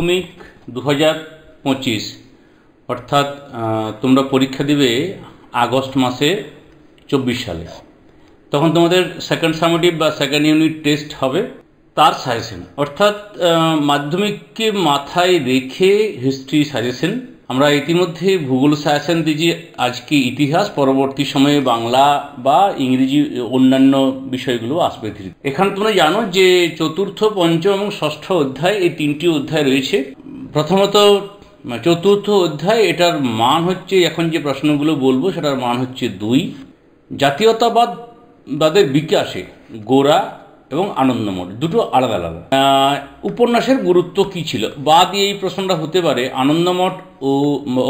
মাধ্যমিক দু হাজার পঁচিশ অর্থাৎ তোমরা পরীক্ষা দিবে আগস্ট মাসে চব্বিশ সালে তখন তোমাদের সেকেন্ড সামেটিভ বা সেকেন্ড ইউনিট টেস্ট হবে তার সাজেশন অর্থাৎ মাধ্যমিককে মাথায় রেখে হিস্ট্রি সাজেশন আমরা ইতিমধ্যে ভূগোল সায়েন্স দিয়ে যে আজকে ইতিহাস পরবর্তী সময়ে বাংলা বা ইংরেজি অন্যান্য বিষয়গুলো আসবে ধীরে এখানে তোমরা জানো যে চতুর্থ পঞ্চম এবং ষষ্ঠ অধ্যায় এই তিনটি অধ্যায় রয়েছে প্রথমত চতুর্থ অধ্যায় এটার মান হচ্ছে এখন যে প্রশ্নগুলো বলবো সেটার মান হচ্ছে দুই জাতীয়তাবাদ তাদের বিকাশে গোড়া এবং আনন্দমঠ দুটো আলাদা আলাদা উপন্যাসের গুরুত্ব কী ছিল বাদ দিয়ে এই প্রশ্নটা হতে পারে আনন্দমঠ ও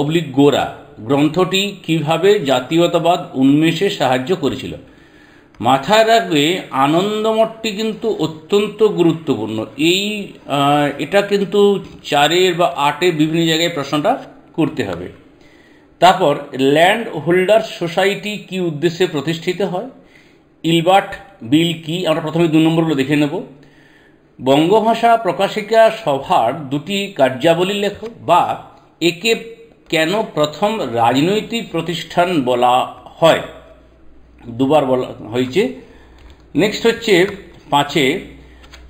অবলিক গোরা গ্রন্থটি কিভাবে জাতীয়তাবাদ উন্মেষে সাহায্য করেছিল মাথায় রাখবে আনন্দমঠটি কিন্তু অত্যন্ত গুরুত্বপূর্ণ এই এটা কিন্তু চারের বা আটের বিভিন্ন জায়গায় প্রশ্নটা করতে হবে তারপর ল্যান্ড হোল্ডার সোসাইটি কি উদ্দেশ্যে প্রতিষ্ঠিত হয় ইলবার্ট বিল কি আমরা প্রথমে দু নম্বরগুলো দেখে নেব বঙ্গভাষা প্রকাশিকা সভার দুটি কার্যাবলী লেখ বা একে কেন প্রথম রাজনৈতিক প্রতিষ্ঠান বলা হয় দুবার বলা হয়েছে নেক্সট হচ্ছে পাঁচে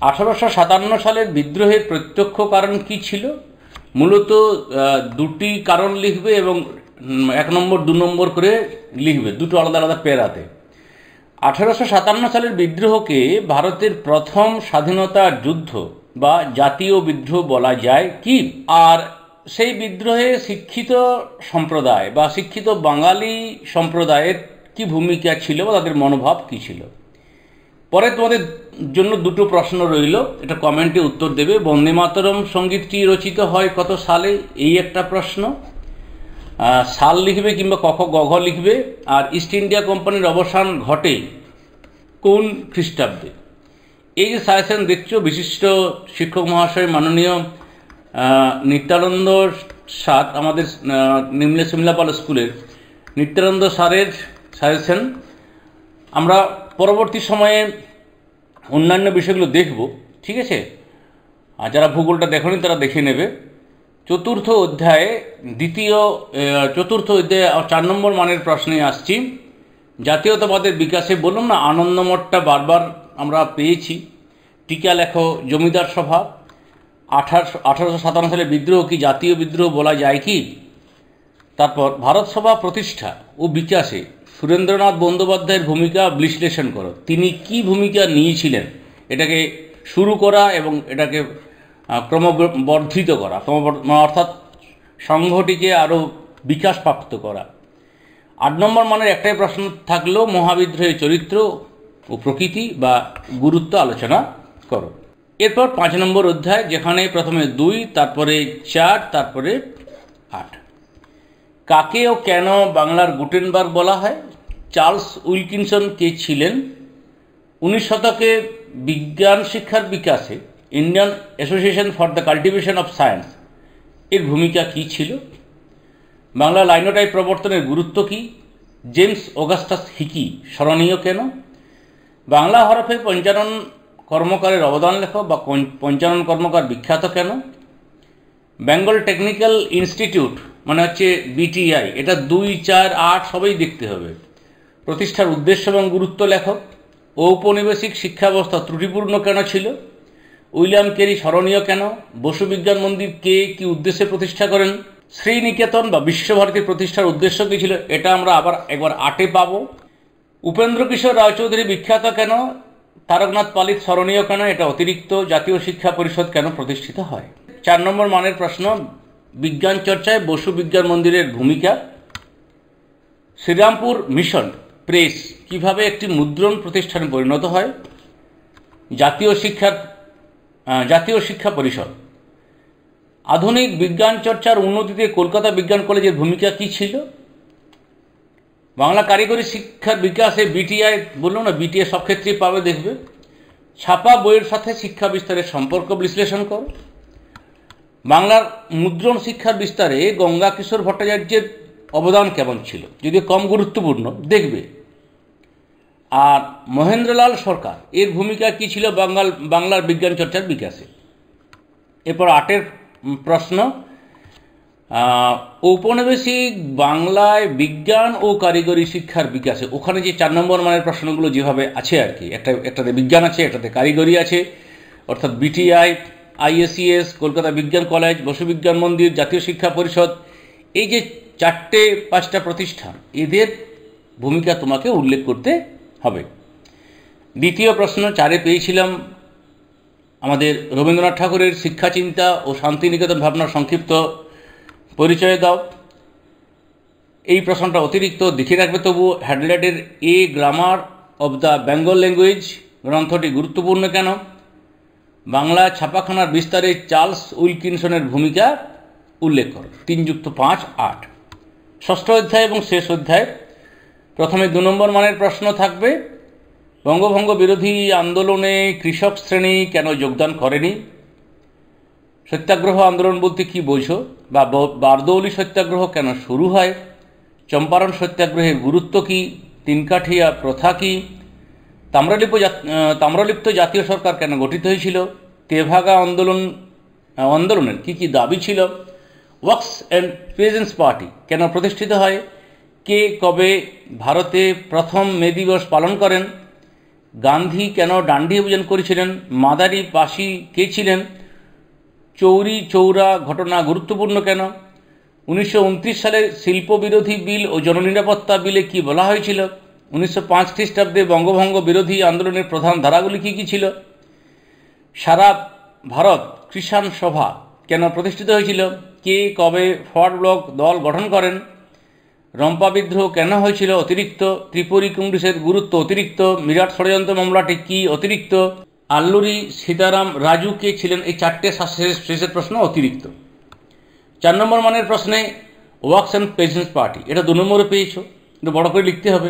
আঠারোশো সাতান্ন সালের বিদ্রোহের প্রত্যক্ষ কারণ কি ছিল মূলত দুটি কারণ লিখবে এবং এক নম্বর দু নম্বর করে লিখবে দুটো আলাদা আলাদা পেরাতে আঠারোশো সাতান্ন সালের বিদ্রোহকে ভারতের প্রথম স্বাধীনতা যুদ্ধ বা জাতীয় বিদ্রোহ বলা যায় কি আর সেই বিদ্রোহে শিক্ষিত সম্প্রদায় বা শিক্ষিত বাঙালি সম্প্রদায়ের কি ভূমিকা ছিল বা তাদের মনোভাব কী ছিল পরে তোমাদের জন্য দুটো প্রশ্ন রইল এটা কমেন্টে উত্তর দেবে বন্দে মাতরম সঙ্গীতটি রচিত হয় কত সালে এই একটা প্রশ্ন সাল লিখবে কিংবা কখ গঘ লিখবে আর ইস্ট ইন্ডিয়া কোম্পানির অবসান ঘটে কোন খ্রিস্টাব্দে এই যে সাজেশন দেখছো বিশিষ্ট শিক্ষক মহাশয় মাননীয় নিত্যানন্দ সার আমাদের নিম্নে সিমলাপাল স্কুলের নিত্যানন্দ সারের সাজেশন আমরা পরবর্তী সময়ে অন্যান্য বিষয়গুলো দেখব ঠিক আছে আর যারা ভূগোলটা দেখনি তারা দেখে নেবে চতুর্থ অধ্যায়ে দ্বিতীয় চতুর্থ অধ্যায়ে চার নম্বর মানের প্রশ্নে আসছি জাতীয়তাবাদের বিকাশে বললাম না আনন্দমঠটা বারবার আমরা পেয়েছি টিকা লেখো জমিদার সভা আঠারোশো আঠারোশো সাতান্ন সালে বিদ্রোহ কি জাতীয় বিদ্রোহ বলা যায় কি তারপর ভারতসভা প্রতিষ্ঠা ও বিকাশে সুরেন্দ্রনাথ বন্দ্যোপাধ্যায়ের ভূমিকা বিশ্লেষণ করো তিনি কি ভূমিকা নিয়েছিলেন এটাকে শুরু করা এবং এটাকে ক্রমবর্ধিত করা অর্থাৎ সংঘটিকে আরও বিকাশপ্রাপ্ত করা আট নম্বর মানের একটাই প্রশ্ন থাকলেও মহাবিদ্রোহের চরিত্র ও প্রকৃতি বা গুরুত্ব আলোচনা করো এরপর পাঁচ নম্বর অধ্যায় যেখানে প্রথমে দুই তারপরে চার তারপরে আট কাকে ও কেন বাংলার গুটেনবার্গ বলা হয় চার্লস উইলকিনসন কে ছিলেন উনিশ শতকে বিজ্ঞান শিক্ষার বিকাশে Indian Association for the Cultivation of Science এর ভূমিকা কী ছিল বাংলা লাইনোটাইপ প্রবর্তনের গুরুত্ব কী জেমস অগাস্টাস হিকি স্মরণীয় কেন বাংলা হরফে পঞ্চানন কর্মকারের অবদান লেখ বা পঞ্চানন কর্মকার বিখ্যাত কেন বেঙ্গল টেকনিক্যাল ইনস্টিটিউট মানে হচ্ছে বিটিআই এটা দুই চার আট সবই দেখতে হবে প্রতিষ্ঠার উদ্দেশ্য এবং গুরুত্ব লেখক ঔপনিবেশিক শিক্ষা ব্যবস্থা ত্রুটিপূর্ণ কেন ছিল উইলিয়াম কেরি স্মরণীয় কেন বসু বিজ্ঞান মন্দির কে কি উদ্দেশ্যে প্রতিষ্ঠা করেন শ্রীনিকেতন বা বিশ্বভারতী প্রতিষ্ঠার উদ্দেশ্য কী ছিল এটা আমরা আবার একবার আটে পাব উপেন্দ্র কিশোর রায়চৌধুরী বিখ্যাত কেন তারকনাথ পালিত স্মরণীয় কেন এটা অতিরিক্ত জাতীয় শিক্ষা পরিষদ কেন প্রতিষ্ঠিত হয় চার নম্বর মানের প্রশ্ন বিজ্ঞান চর্চায় বসু বিজ্ঞান মন্দিরের ভূমিকা শ্রীরামপুর মিশন প্রেস কিভাবে একটি মুদ্রণ প্রতিষ্ঠানে পরিণত হয় জাতীয় শিক্ষার জাতীয় শিক্ষা পরিষদ আধুনিক বিজ্ঞান চর্চার উন্নতিতে কলকাতা বিজ্ঞান কলেজের ভূমিকা কী ছিল বাংলা কারিগরি শিক্ষার বিকাশে বিটিআই বললো না বিটিআই সব ক্ষেত্রেই পাবে দেখবে ছাপা বইয়ের সাথে শিক্ষা বিস্তারের সম্পর্ক বিশ্লেষণ করো বাংলার মুদ্রণ শিক্ষার বিস্তারে গঙ্গা কিশোর ভট্টাচার্যের অবদান কেমন ছিল যদিও কম গুরুত্বপূর্ণ দেখবে আর মহেন্দ্রলাল সরকার এর ভূমিকা কী ছিল বাঙাল বাংলার বিজ্ঞান চর্চার বিকাশে এরপর আটের প্রশ্ন ঔপনিবেশিক বাংলায় বিজ্ঞান ও কারিগরি শিক্ষার বিকাশে ওখানে যে চার নম্বর মানের প্রশ্নগুলো যেভাবে আছে আর কি একটা একটাতে বিজ্ঞান আছে একটাতে কারিগরি আছে অর্থাৎ বিটিআই আইএসিএস কলকাতা বিজ্ঞান কলেজ বসুবিজ্ঞান মন্দির জাতীয় শিক্ষা পরিষদ এই যে চারটে পাঁচটা প্রতিষ্ঠান এদের ভূমিকা তোমাকে উল্লেখ করতে হবে দ্বিতীয় প্রশ্ন চারে পেয়েছিলাম আমাদের রবীন্দ্রনাথ ঠাকুরের শিক্ষাচিন্তা ও শান্তিনিকেতন ভাবনার সংক্ষিপ্ত পরিচয় দাও এই প্রশ্নটা অতিরিক্ত দেখে রাখবে তবু হ্যাডলেটের a grammar of the Bengal language গ্রন্থটি গুরুত্বপূর্ণ কেন বাংলা ছাপাখানার বিস্তারে চার্লস উইলকিনসনের ভূমিকা উল্লেখ কর তিন যুক্ত পাঁচ আট ষষ্ঠ অধ্যায় এবং শেষ অধ্যায় প্রথমে দু নম্বর মানের প্রশ্ন থাকবে বঙ্গভঙ্গ বিরোধী আন্দোলনে কৃষক শ্রেণী কেন যোগদান করেনি সত্যাগ্রহ আন্দোলন বলতে কি বোঝো বা বারদৌলি সত্যাগ্রহ কেন শুরু হয় চম্পারণ সত্যাগ্রহের গুরুত্ব কি তিনকাঠিয়া প্রথা কি তাম্রলিপ্ত তাম্রলিপ্ত জাতীয় সরকার কেন গঠিত হয়েছিল তেভাগা আন্দোলন আন্দোলনের কি কি দাবি ছিল ওয়াক্স অ্যান্ড প্রেজেন্স পার্টি কেন প্রতিষ্ঠিত হয় কে কবে ভারতে প্রথম মে দিবস পালন করেন গান্ধী কেন ডান্ডি অভিযান করেছিলেন মাদারি পাশি কে ছিলেন চৌরি চৌরা ঘটনা গুরুত্বপূর্ণ কেন উনিশশো সালের শিল্প বিরোধী বিল ও জননিরাপত্তা বিলে কি বলা হয়েছিল উনিশশো পাঁচ খ্রিস্টাব্দে বঙ্গভঙ্গ বিরোধী আন্দোলনের প্রধান ধারাগুলি কী কী ছিল সারা ভারত কৃষাণ সভা কেন প্রতিষ্ঠিত হয়েছিল কে কবে ফর ব্লক দল গঠন করেন রম্পা বিদ্রোহ কেন হয়েছিল অতিরিক্ত ত্রিপুরী কংগ্রেসের গুরুত্ব অতিরিক্ত মিরাট ষড়যন্ত্র মামলাটি কী অতিরিক্ত আল্লুরি সীতারাম রাজু কে ছিলেন এই চারটে শেষের প্রশ্ন অতিরিক্ত চার নম্বর মানের প্রশ্নে ওয়ার্কস অ্যান্ড পেনশন পার্টি এটা দু নম্বরে পেয়েছো এটা বড় করে লিখতে হবে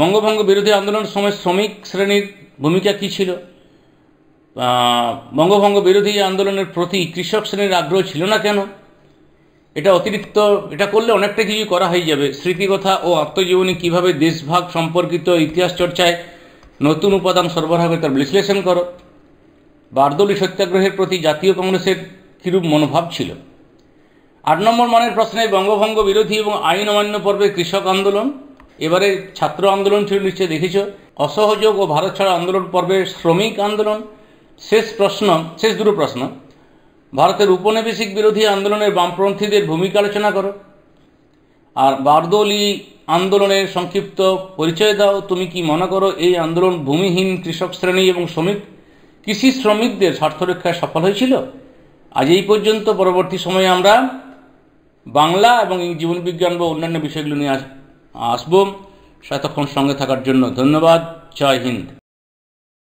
বঙ্গভঙ্গ বিরোধী আন্দোলনের সময় শ্রমিক শ্রেণীর ভূমিকা কী ছিল বঙ্গভঙ্গ বিরোধী আন্দোলনের প্রতি কৃষক শ্রেণীর আগ্রহ ছিল না কেন এটা অতিরিক্ত এটা করলে অনেকটা কিছুই করা হয়ে যাবে স্মৃতিকথা ও আত্মজীবনী কীভাবে দেশভাগ সম্পর্কিত ইতিহাস চর্চায় নতুন উপাদান সরবরাহ তার বিশ্লেষণ করো বারদলি সত্যাগ্রহের প্রতি জাতীয় কংগ্রেসের কিরূপ মনোভাব ছিল আট নম্বর মানের প্রশ্নে বঙ্গভঙ্গ বিরোধী এবং আইন অমান্য পর্বে কৃষক আন্দোলন এবারে ছাত্র আন্দোলন ছিল নিশ্চয় দেখেছ অসহযোগ ও ভারত ছাড়া আন্দোলন পর্বে শ্রমিক আন্দোলন শেষ প্রশ্ন শেষ দুটো প্রশ্ন ভারতের উপনিবেশিক বিরোধী আন্দোলনের বামপন্থীদের ভূমিকা আলোচনা করো আর বারদৌলি আন্দোলনের সংক্ষিপ্ত পরিচয় দাও তুমি কি মনে করো এই আন্দোলন ভূমিহীন কৃষক শ্রেণী এবং শ্রমিক কৃষি শ্রমিকদের স্বার্থরক্ষায় সফল হয়েছিল আজ এই পর্যন্ত পরবর্তী সময়ে আমরা বাংলা এবং জীবনবিজ্ঞান বা অন্যান্য বিষয়গুলো নিয়ে আসবো এতক্ষণ সঙ্গে থাকার জন্য ধন্যবাদ জয় হিন্দ